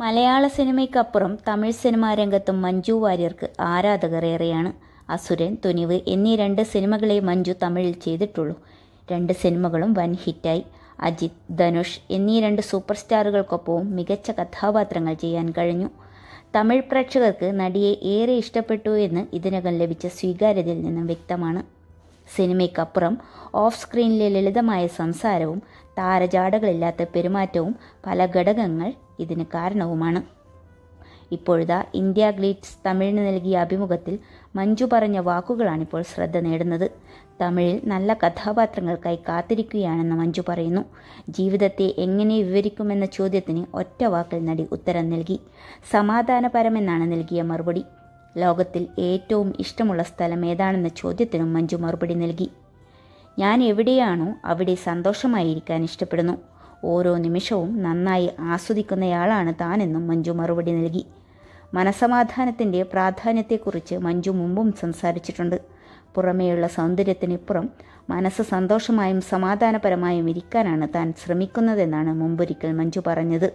മലയാള സിനിമയ്ക്കപ്പുറം തമിഴ് സിനിമാ രംഗത്തും മഞ്ജു വാര്യർക്ക് ആരാധകർ ഏറെയാണ് അസുരൻ തുനിവ് എന്നീ രണ്ട് സിനിമകളെ മഞ്ജു തമിഴിൽ ചെയ്തിട്ടുള്ളൂ രണ്ട് സിനിമകളും വൻ ഹിറ്റായി അജിത് ധനുഷ് എന്നീ രണ്ട് സൂപ്പർ സ്റ്റാറുകൾക്കൊപ്പവും മികച്ച കഥാപാത്രങ്ങൾ ചെയ്യാൻ കഴിഞ്ഞു തമിഴ് പ്രേക്ഷകർക്ക് നടിയെ ഏറെ ഇഷ്ടപ്പെട്ടു എന്ന് ഇതിനകം ലഭിച്ച സ്വീകാര്യതയിൽ നിന്നും വ്യക്തമാണ് സിനിമയ്ക്കപ്പുറം ഓഫ് സ്ക്രീനിലെ ലളിതമായ സംസാരവും താരജാടകളില്ലാത്ത പെരുമാറ്റവും പല ഘടകങ്ങൾ ഇതിന് കാരണവുമാണ് ഇപ്പോഴിതാ ഇന്ത്യ ഗ്ലീറ്റ്സ് തമിഴിന് നൽകിയ അഭിമുഖത്തിൽ മഞ്ജു പറഞ്ഞ വാക്കുകളാണിപ്പോൾ ശ്രദ്ധ നേടുന്നത് തമിഴിൽ നല്ല കഥാപാത്രങ്ങൾക്കായി കാത്തിരിക്കുകയാണെന്ന് മഞ്ജു പറയുന്നു ജീവിതത്തെ എങ്ങനെ വിവരിക്കുമെന്ന ചോദ്യത്തിന് ഒറ്റ വാക്കിൽ നടി ഉത്തരം നൽകി സമാധാനപരമെന്നാണ് നൽകിയ മറുപടി ലോകത്തിൽ ഏറ്റവും ഇഷ്ടമുള്ള സ്ഥലം ഏതാണെന്ന ചോദ്യത്തിനും മഞ്ജു മറുപടി നൽകി ഞാൻ എവിടെയാണോ അവിടെ സന്തോഷമായിരിക്കാൻ ഇഷ്ടപ്പെടുന്നു ഓരോ നിമിഷവും നന്നായി ആസ്വദിക്കുന്നയാളാണ് താനെന്നും മഞ്ജു മറുപടി നൽകി മനസമാധാനത്തിൻ്റെ പ്രാധാന്യത്തെക്കുറിച്ച് മഞ്ജു മുമ്പും സംസാരിച്ചിട്ടുണ്ട് പുറമേയുള്ള സൗന്ദര്യത്തിനിപ്പുറം മനസ്സ് സന്തോഷമായും സമാധാനപരമായും ഇരിക്കാനാണ് താൻ ശ്രമിക്കുന്നതെന്നാണ് മുമ്പൊരിക്കൽ മഞ്ജു പറഞ്ഞത്